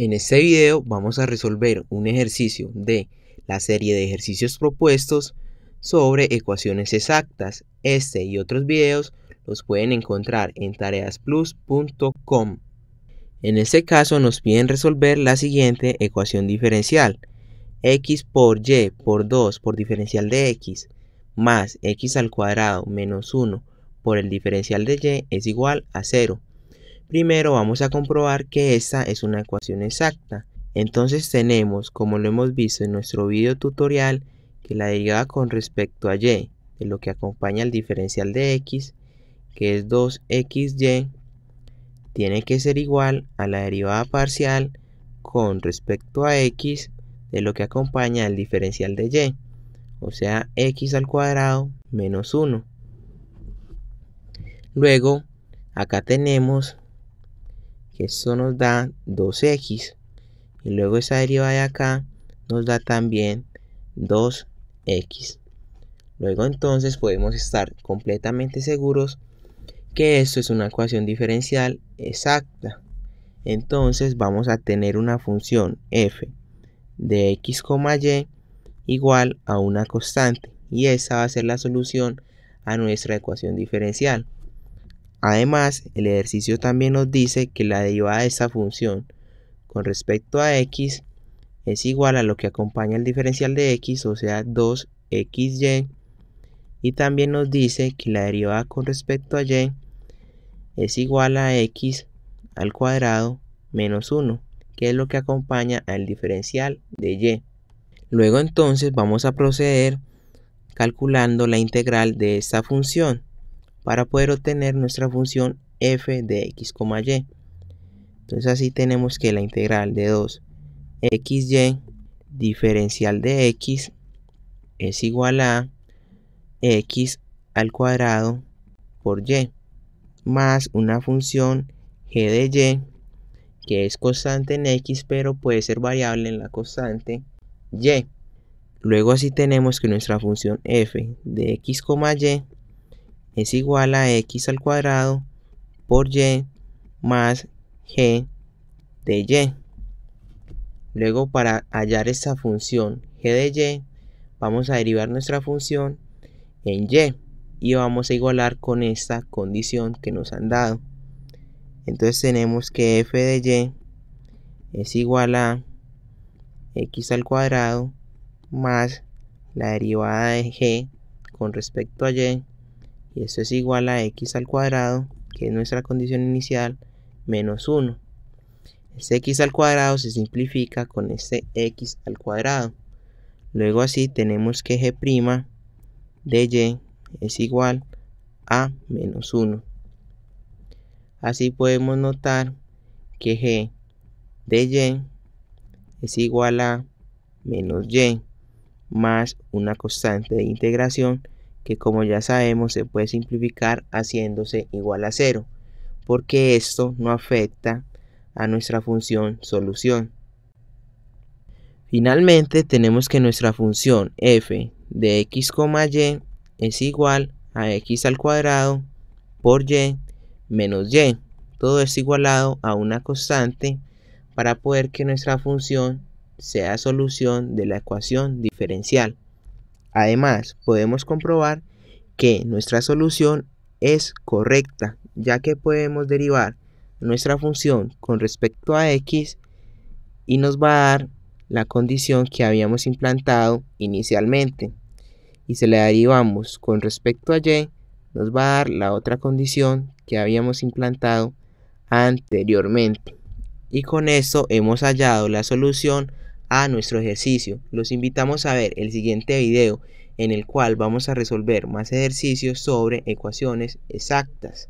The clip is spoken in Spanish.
En este video vamos a resolver un ejercicio de la serie de ejercicios propuestos sobre ecuaciones exactas. Este y otros videos los pueden encontrar en tareasplus.com. En este caso nos piden resolver la siguiente ecuación diferencial. x por y por 2 por diferencial de x más x al cuadrado menos 1 por el diferencial de y es igual a 0. Primero vamos a comprobar que esta es una ecuación exacta. Entonces tenemos, como lo hemos visto en nuestro video tutorial, que la derivada con respecto a y, de lo que acompaña al diferencial de x, que es 2xy, tiene que ser igual a la derivada parcial con respecto a x de lo que acompaña al diferencial de y, o sea, x al cuadrado menos 1. Luego, acá tenemos que esto nos da 2x. Y luego esa derivada de acá nos da también 2x. Luego entonces podemos estar completamente seguros que esto es una ecuación diferencial exacta. Entonces vamos a tener una función f de x, y igual a una constante. Y esa va a ser la solución a nuestra ecuación diferencial. Además, el ejercicio también nos dice que la derivada de esta función con respecto a x es igual a lo que acompaña el diferencial de x, o sea 2xy, y también nos dice que la derivada con respecto a y es igual a x al cuadrado menos 1, que es lo que acompaña al diferencial de y. Luego entonces vamos a proceder calculando la integral de esta función para poder obtener nuestra función f de x, y. Entonces así tenemos que la integral de 2 xy diferencial de x es igual a x al cuadrado por y más una función g de y que es constante en x pero puede ser variable en la constante y. Luego así tenemos que nuestra función f de x, y es igual a x al cuadrado por y más g de y. Luego para hallar esta función g de y, vamos a derivar nuestra función en y y vamos a igualar con esta condición que nos han dado. Entonces tenemos que f de y es igual a x al cuadrado más la derivada de g con respecto a y y esto es igual a x al cuadrado, que es nuestra condición inicial, menos 1. Este x al cuadrado se simplifica con este x al cuadrado. Luego así tenemos que g' de y es igual a menos 1. Así podemos notar que g de y es igual a menos y más una constante de integración que como ya sabemos se puede simplificar haciéndose igual a cero, porque esto no afecta a nuestra función solución. Finalmente tenemos que nuestra función f de x, y es igual a x al cuadrado por y menos y. Todo es igualado a una constante para poder que nuestra función sea solución de la ecuación diferencial. Además, podemos comprobar que nuestra solución es correcta, ya que podemos derivar nuestra función con respecto a x y nos va a dar la condición que habíamos implantado inicialmente. Y si la derivamos con respecto a y, nos va a dar la otra condición que habíamos implantado anteriormente. Y con eso hemos hallado la solución a nuestro ejercicio. Los invitamos a ver el siguiente video en el cual vamos a resolver más ejercicios sobre ecuaciones exactas.